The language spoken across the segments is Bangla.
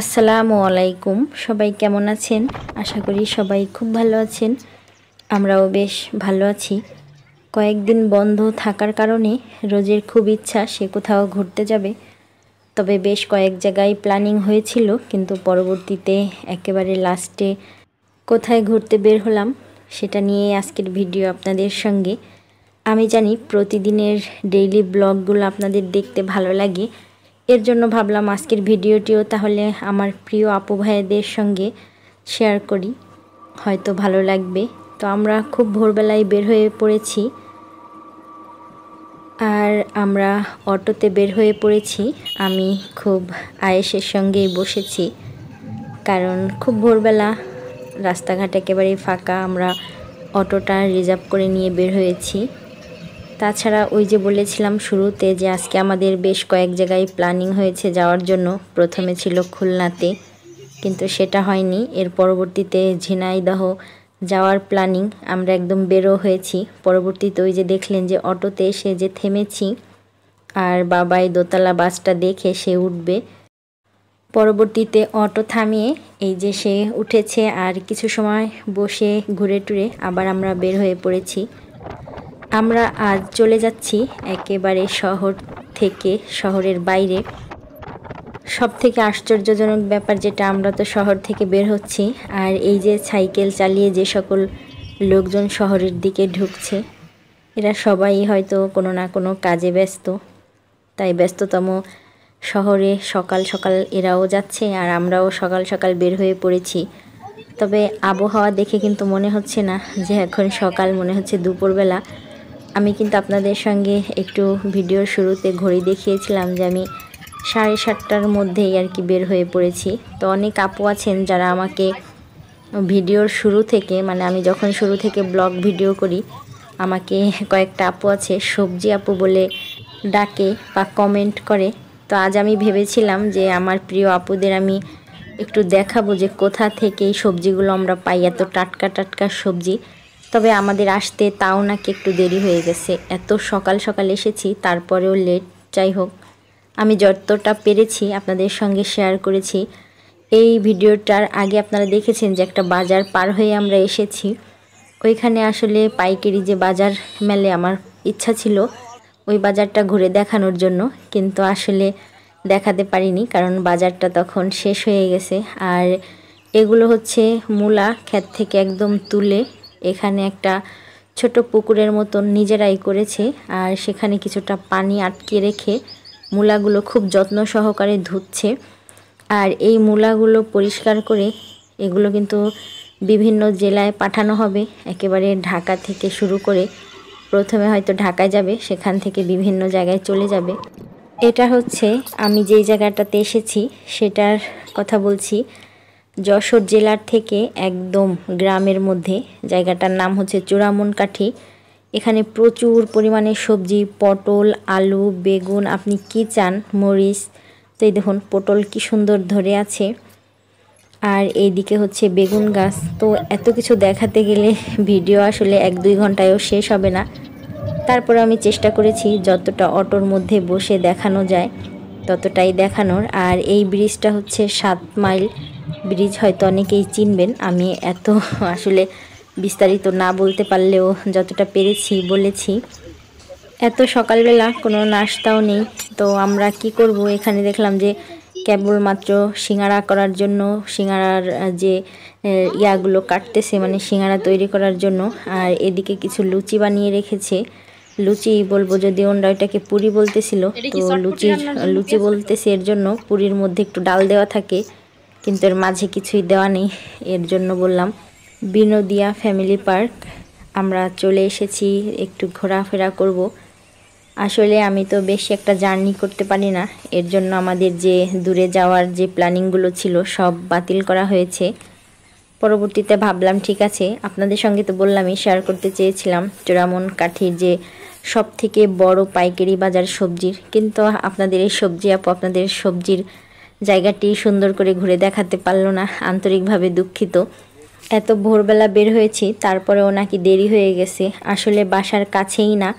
আসসালামু আলাইকুম সবাই কেমন আছেন আশা করি সবাই খুব ভালো আছেন আমরাও বেশ ভালো আছি কয়েকদিন বন্ধ থাকার কারণে রোজের খুব ইচ্ছা সে কোথাও ঘুরতে যাবে তবে বেশ কয়েক জায়গায় প্ল্যানিং হয়েছিল কিন্তু পরবর্তীতে একেবারে লাস্টে কোথায় ঘুরতে বের হলাম সেটা নিয়ে আজকের ভিডিও আপনাদের সঙ্গে আমি জানি প্রতিদিনের ডেইলি ব্লগগুলো আপনাদের দেখতে ভালো লাগে এর জন্য ভাবলাম আজকের ভিডিওটিও তাহলে আমার প্রিয় আপু ভাইদের সঙ্গে শেয়ার করি হয়তো ভালো লাগবে তো আমরা খুব ভোরবেলায় বের হয়ে পড়েছি আর আমরা অটোতে বের হয়ে পড়েছি আমি খুব আয়েসের সঙ্গেই বসেছি কারণ খুব ভোরবেলা রাস্তাঘাট একেবারেই ফাঁকা আমরা অটোটা রিজার্ভ করে নিয়ে বের হয়েছি তাছাড়া ওই যে বলেছিলাম শুরুতে যে আজকে আমাদের বেশ কয়েক জায়গায় প্ল্যানিং হয়েছে যাওয়ার জন্য প্রথমে ছিল খুলনাতে কিন্তু সেটা হয়নি এর পরবর্তীতে ঝিনাইদহ যাওয়ার প্ল্যানিং আমরা একদম বেরো হয়েছি পরবর্তীতে ওই যে দেখলেন যে অটোতে এসে যে থেমেছি আর বাবাই দোতলা বাসটা দেখে সে উঠবে পরবর্তীতে অটো থামিয়ে এই যে সে উঠেছে আর কিছু সময় বসে ঘুরে টুরে আবার আমরা বের হয়ে পড়েছি আমরা আজ চলে যাচ্ছি একেবারে শহর থেকে শহরের বাইরে সব থেকে আশ্চর্যজনক ব্যাপার যেটা আমরা তো শহর থেকে বের হচ্ছি আর এই যে সাইকেল চালিয়ে যে সকল লোকজন শহরের দিকে ঢুকছে এরা সবাই হয়তো কোনো না কোনো কাজে ব্যস্ত তাই ব্যস্ততম শহরে সকাল সকাল এরাও যাচ্ছে আর আমরাও সকাল সকাল বের হয়ে পড়েছি তবে আবহাওয়া দেখে কিন্তু মনে হচ্ছে না যে এখন সকাল মনে হচ্ছে দুপুরবেলা আমি কিন্তু আপনাদের সঙ্গে একটু ভিডিওর শুরুতে ঘড়ি দেখিয়েছিলাম যে আমি সাড়ে সাতটার মধ্যেই আর কি বের হয়ে পড়েছি তো অনেক আপু আছেন যারা আমাকে ভিডিওর শুরু থেকে মানে আমি যখন শুরু থেকে ব্লগ ভিডিও করি আমাকে কয়েকটা আপু আছে সবজি আপু বলে ডাকে বা কমেন্ট করে তো আজ আমি ভেবেছিলাম যে আমার প্রিয় আপুদের আমি একটু দেখাবো যে কোথা থেকে এই সবজিগুলো আমরা পাই এত টাটকা টাটকা সবজি তবে আমাদের আসতে তাও নাকি একটু দেরি হয়ে গেছে এত সকাল সকাল এসেছি তারপরেও লেট যাই হোক আমি যতটা পেরেছি আপনাদের সঙ্গে শেয়ার করেছি এই ভিডিওটার আগে আপনারা দেখেছেন যে একটা বাজার পার হয়ে আমরা এসেছি ওইখানে আসলে পাইকারি যে বাজার মেলে আমার ইচ্ছা ছিল ওই বাজারটা ঘুরে দেখানোর জন্য কিন্তু আসলে দেখাতে পারিনি কারণ বাজারটা তখন শেষ হয়ে গেছে আর এগুলো হচ্ছে মূলা ক্ষেত থেকে একদম তুলে এখানে একটা ছোট পুকুরের মতন নিজেরাই করেছে আর সেখানে কিছুটা পানি আটকে রেখে মূলাগুলো খুব যত্ন সহকারে ধুচ্ছে আর এই মূলাগুলো পরিষ্কার করে এগুলো কিন্তু বিভিন্ন জেলায় পাঠানো হবে একেবারে ঢাকা থেকে শুরু করে প্রথমে হয়তো ঢাকায় যাবে সেখান থেকে বিভিন্ন জায়গায় চলে যাবে এটা হচ্ছে আমি যেই জায়গাটাতে এসেছি সেটার কথা বলছি যশোর জেলার থেকে একদম গ্রামের মধ্যে জায়গাটার নাম হচ্ছে চূড়ামনকাঠি এখানে প্রচুর পরিমাণে সবজি পটল আলু বেগুন আপনি কি চান মরিচ তো এই দেখুন পটল কি সুন্দর ধরে আছে আর এই দিকে হচ্ছে বেগুন গাছ তো এত কিছু দেখাতে গেলে ভিডিও আসলে এক দুই ঘন্টায়ও শেষ হবে না তারপরে আমি চেষ্টা করেছি যতটা অটোর মধ্যে বসে দেখানো যায় ততটাই দেখানোর আর এই ব্রিজটা হচ্ছে সাত মাইল ব্রিজ হয়তো অনেকেই চিনবেন আমি এত আসলে বিস্তারিত না বলতে পারলেও যতটা পেরেছি বলেছি এত সকালবেলা কোনো নাস্তাও নেই তো আমরা কি করব এখানে দেখলাম যে কেবলমাত্র সিঙাড়া করার জন্য সিঙাড়ার যে ইয়াগুলো কাটতেছে মানে সিঙাড়া তৈরি করার জন্য আর এদিকে কিছু লুচি বানিয়ে রেখেছে লুচি বলবো যদি ওনরা এটাকে পুরি বলতেছিল তো লুচির লুচি বলতেছে এর জন্য পুরীর মধ্যে একটু ডাল দেওয়া থাকে কিন্তু এর মাঝে কিছুই দেওয়া নেই এর জন্য বললাম বিনোদিয়া ফ্যামিলি পার্ক আমরা চলে এসেছি একটু ঘোরাফেরা করব আসলে আমি তো বেশি একটা জার্নি করতে পারি না এর জন্য আমাদের যে দূরে যাওয়ার যে প্ল্যানিংগুলো ছিল সব বাতিল করা হয়েছে পরবর্তীতে ভাবলাম ঠিক আছে আপনাদের সঙ্গে তো বললামই শেয়ার করতে চেয়েছিলাম চোরামন কাঠির যে সব থেকে বড় পাইকারি বাজার সবজির কিন্তু আপনাদের এই সবজি আপু আপনাদের সবজির জায়গাটি সুন্দর করে ঘুরে দেখাতে পারলো না আন্তরিকভাবে দুঃখিত এত ভোরবেলা বের হয়েছি তারপরেও নাকি দেরি হয়ে গেছে আসলে বাসার কাছেই না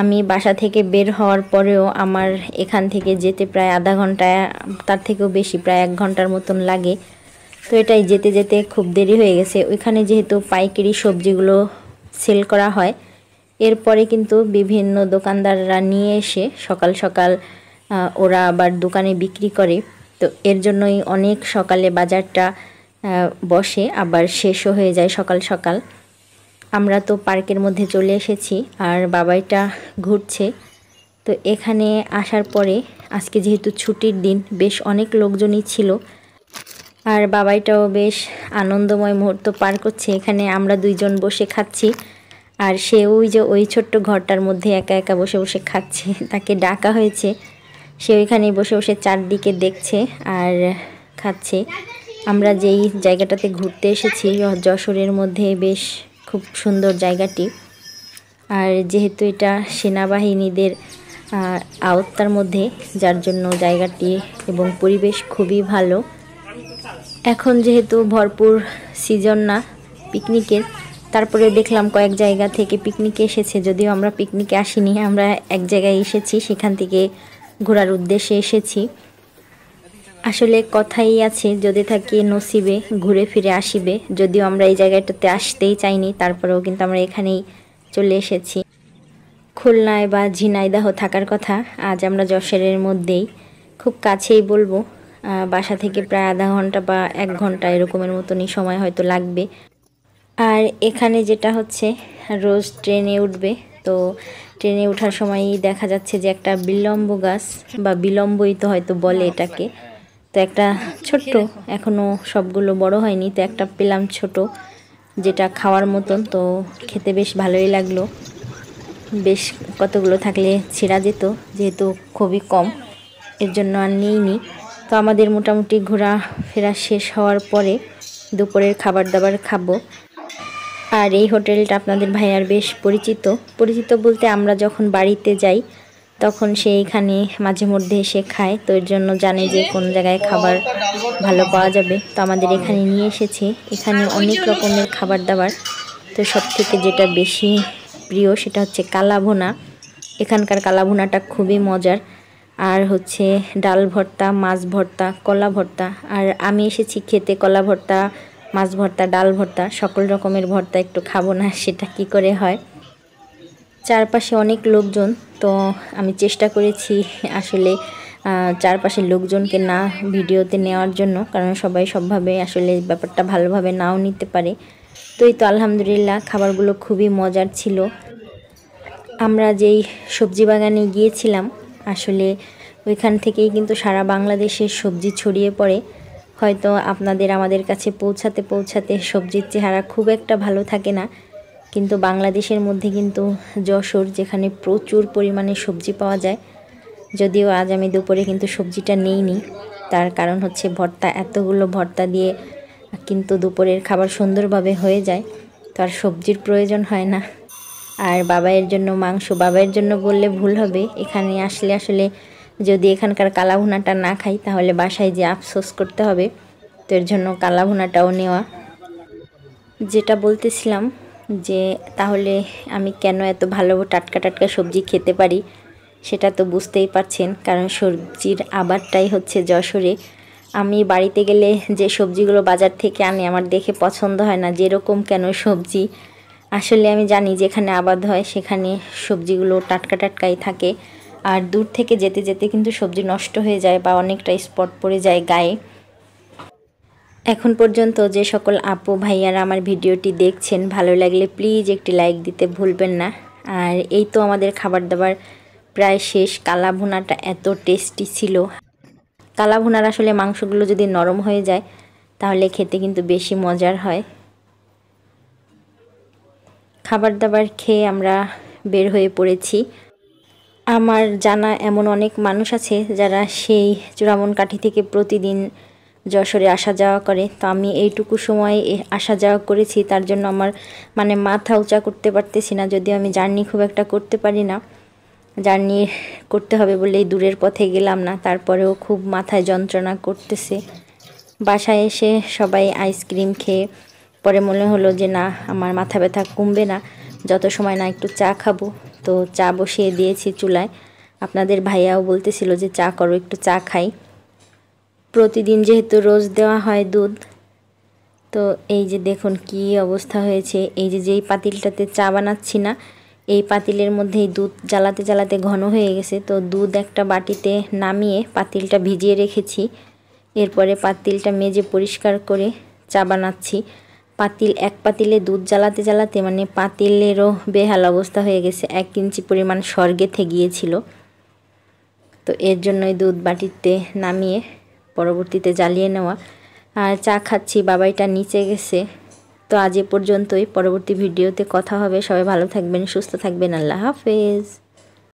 আমি বাসা থেকে বের হওয়ার পরেও আমার এখান থেকে যেতে প্রায় আধা ঘন্টা তার থেকেও বেশি প্রায় এক ঘন্টার মতন লাগে তো এটাই যেতে যেতে খুব দেরি হয়ে গেছে ওইখানে যেহেতু পাইকারি সবজিগুলো সেল করা হয় এরপরে কিন্তু বিভিন্ন দোকানদাররা নিয়ে এসে সকাল সকাল ওরা আবার দোকানে বিক্রি করে তো এর জন্যই অনেক সকালে বাজারটা বসে আবার শেষও হয়ে যায় সকাল সকাল আমরা তো পার্কের মধ্যে চলে এসেছি আর বাবাইটা ঘুরছে তো এখানে আসার পরে আজকে যেহেতু ছুটির দিন বেশ অনেক লোকজনই ছিল আর বাবাইটাও বেশ আনন্দময় মুহূর্ত পার করছে এখানে আমরা দুইজন বসে খাচ্ছি আর সে ওই যে ওই ছোট্ট ঘরটার মধ্যে একা একা বসে বসে খাচ্ছে তাকে ডাকা হয়েছে সে ওইখানে বসে বসে চারদিকে দেখছে আর খাচ্ছে আমরা যেই জায়গাটাতে ঘুরতে এসেছি যশোরের মধ্যে বেশ খুব সুন্দর জায়গাটি আর যেহেতু এটা সেনাবাহিনীদের আওত্তার মধ্যে যার জন্য জায়গাটি এবং পরিবেশ খুবই ভালো এখন যেহেতু ভরপুর সিজন না পিকনিকের তারপরে দেখলাম কয়েক জায়গা থেকে পিকনিকে এসেছে যদিও আমরা পিকনিকে আসিনি আমরা এক জায়গায় এসেছি সেখান থেকে ঘোরার উদ্দেশ্যে এসেছি আসলে কথাই আছে যদি থাকি নসিবে ঘুরে ফিরে আসিবে যদিও আমরা এই জায়গাটাতে আসতেই চাইনি তারপরেও কিন্তু আমরা এখানেই চলে এসেছি খুলনায় বা ঝিনাইদাহ থাকার কথা আজ আমরা যশোরের মধ্যেই খুব কাছেই বলবো বাসা থেকে প্রায় আধা ঘন্টা বা এক ঘন্টা এরকমের মতনই সময় হয়তো লাগবে আর এখানে যেটা হচ্ছে রোজ ট্রেনে উঠবে তো ট্রেনে ওঠার সময় দেখা যাচ্ছে যে একটা বিলম্ব গাছ বা বিলম্বই তো হয়তো বলে এটাকে তো একটা ছোট্ট এখনও সবগুলো বড় হয়নি তো একটা পেলাম ছোট যেটা খাওয়ার মতন তো খেতে বেশ ভালোই লাগলো বেশ কতগুলো থাকলে ছিঁড়া যেত যেহেতু খুবই কম এর জন্য আর নিইনি তো আমাদের মোটামুটি ঘোরা ফেরা শেষ হওয়ার পরে দুপুরের খাবার দাবার খাবো আর এই হোটেলটা আপনাদের ভাইয়ার বেশ পরিচিত পরিচিত বলতে আমরা যখন বাড়িতে যাই তখন সে এখানে মাঝে মধ্যে এসে খায় তো এর জন্য জানে যে কোন জায়গায় খাবার ভালো পাওয়া যাবে তো আমাদের এখানে নিয়ে এসেছে এখানে অনেক রকমের খাবার দাবার তো সব থেকে যেটা বেশি প্রিয় সেটা হচ্ছে কালাভোনা এখানকার কালাভোনাটা খুবই মজার আর হচ্ছে ডাল ভর্তা মাছ ভর্তা কলা ভর্তা আর আমি এসেছি খেতে কলা ভর্তা মাছ ভর্তা ডাল ভর্তা সকল রকমের ভর্তা একটু খাবো না সেটা কি করে হয় চারপাশে অনেক লোকজন তো আমি চেষ্টা করেছি আসলে চারপাশের লোকজনকে না ভিডিওতে নেওয়ার জন্য কারণ সবাই সবভাবে আসলে ব্যাপারটা ভালোভাবে নাও নিতে পারে তো এই তো আলহামদুলিল্লাহ খাবারগুলো খুবই মজার ছিল আমরা যেই সবজি বাগানে গিয়েছিলাম আসলে ওইখান থেকেই কিন্তু সারা বাংলাদেশের সবজি ছড়িয়ে পড়ে হয়তো আপনাদের আমাদের কাছে পৌঁছাতে পৌঁছাতে সবজির চেহারা খুব একটা ভালো থাকে না কিন্তু বাংলাদেশের মধ্যে কিন্তু যশোর যেখানে প্রচুর পরিমাণে সবজি পাওয়া যায় যদিও আজ আমি দুপুরে কিন্তু সবজিটা নেইনি তার কারণ হচ্ছে ভর্তা এতগুলো ভর্তা দিয়ে কিন্তু দুপুরের খাবার সুন্দরভাবে হয়ে যায় তো আর সবজির প্রয়োজন হয় না আর বাবাইয়ের জন্য মাংস বাবাইয়ের জন্য বললে ভুল হবে এখানে আসলে আসলে যদি এখানকার কালাভুনাটা না খাই তাহলে বাসায় যে আফসোস করতে হবে তো এর জন্য কালাভুনাটাও নেওয়া যেটা বলতেছিলাম যে তাহলে আমি কেন এত ভালো টাটকা টাটকা সবজি খেতে পারি সেটা তো বুঝতেই পারছেন কারণ সবজির আবারটাই হচ্ছে যশোরে আমি বাড়িতে গেলে যে সবজিগুলো বাজার থেকে আনি আমার দেখে পছন্দ হয় না যেরকম কেন সবজি আসলে আমি জানি যেখানে আবাদ হয় সেখানে সবজিগুলো টাটকা টাটকাই থাকে আর দূর থেকে যেতে যেতে কিন্তু সবজি নষ্ট হয়ে যায় বা অনেকটা স্পট পড়ে যায় গায়ে এখন পর্যন্ত যে সকল আপু ভাইয়ারা আমার ভিডিওটি দেখছেন ভালো লাগলে প্লিজ একটি লাইক দিতে ভুলবেন না আর এই তো আমাদের খাবার দাবার প্রায় শেষ কালা ভুনাটা এত টেস্টি ছিল কালা ভুনার আসলে মাংসগুলো যদি নরম হয়ে যায় তাহলে খেতে কিন্তু বেশি মজার হয় খাবার দাবার খেয়ে আমরা বের হয়ে পড়েছি আমার জানা এমন অনেক মানুষ আছে যারা সেই চূড়ামন কাঠি থেকে প্রতিদিন যশোরে আসা যাওয়া করে তো আমি এইটুকু সময়ে আসা যাওয়া করেছি তার জন্য আমার মানে মাথা উঁচা করতে পারতেছি না যদিও আমি জার্নি খুব একটা করতে পারি না জার্নি করতে হবে বলেই দূরের পথে গেলাম না তারপরেও খুব মাথায় যন্ত্রণা করতেছে বাসায় এসে সবাই আইসক্রিম খেয়ে পরে মনে হলো যে না আমার মাথা ব্যথা কমবে না যত সময় না একটু চা খাবো তো চা বসিয়ে দিয়েছি চুলায় আপনাদের ভাইয়াও বলতেছিল যে চা করো একটু চা খাই প্রতিদিন যেহেতু রোজ দেওয়া হয় দুধ তো এই যে দেখুন কি অবস্থা হয়েছে এই যে যেই পাতিলটাতে চা বানাচ্ছি না এই পাতিলের মধ্যেই দুধ জ্বালাতে জ্বালাতে ঘন হয়ে গেছে তো দুধ একটা বাটিতে নামিয়ে পাতিলটা ভিজিয়ে রেখেছি এরপরে পাতিলটা মেজে পরিষ্কার করে চা বানাচ্ছি পাতিল এক পাতিলে দুধ জ্বালাতে জ্বালাতে মানে পাতিলেরও বেহাল অবস্থা হয়ে গেছে এক ইঞ্চি পরিমাণ স্বর্গেতে গিয়েছিল তো এর জন্যই দুধ বাটিতে নামিয়ে পরবর্তীতে জ্বালিয়ে নেওয়া আর চা খাচ্ছি বাবাইটা নিচে গেছে তো আজ এ পর্যন্তই পরবর্তী ভিডিওতে কথা হবে সবাই ভালো থাকবেন সুস্থ থাকবেন আল্লাহ হাফেজ